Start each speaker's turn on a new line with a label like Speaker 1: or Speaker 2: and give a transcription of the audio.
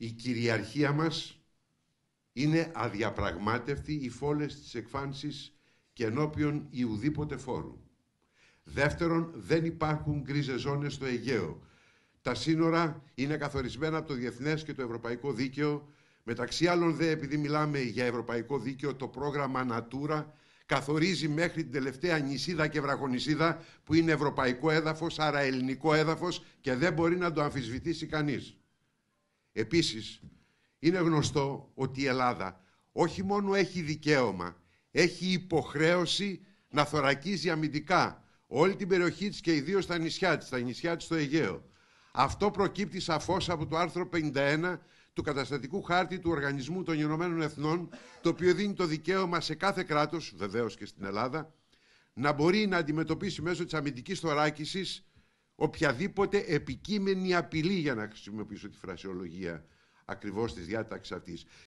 Speaker 1: η κυριαρχία μας είναι αδιαπραγμάτευτη η φόλες της εκφάνσης και ενώπιον ουδήποτε φόρου. Δεύτερον, δεν υπάρχουν γκρίζες ζώνες στο Αιγαίο. Τα σύνορα είναι καθορισμένα από το διεθνές και το ευρωπαϊκό δίκαιο. Μεταξύ άλλων δε, επειδή μιλάμε για ευρωπαϊκό δίκαιο, το πρόγραμμα Natura καθορίζει μέχρι την τελευταία νησίδα και βραχονησίδα που είναι ευρωπαϊκό έδαφος, άρα ελληνικό έδαφος και δεν μπορεί να το αμφισβητήσει κανείς. Επίσης, είναι γνωστό ότι η Ελλάδα όχι μόνο έχει δικαίωμα, έχει υποχρέωση να θωρακίζει αμυντικά όλη την περιοχή της και ιδίως τα νησιά της, τα νησιά της στο Αιγαίο. Αυτό προκύπτει σαφώς από το άρθρο 51 του καταστατικού χάρτη του Οργανισμού των Ηνωμένων Εθνών, το οποίο δίνει το δικαίωμα σε κάθε κράτος, βεβαίως και στην Ελλάδα, να μπορεί να αντιμετωπίσει μέσω της αμυντικής θωράκισης οποιαδήποτε επικείμενη απειλή για να χρησιμοποιήσω τη φρασιολογία
Speaker 2: ακριβώς της διάταξης αυτής.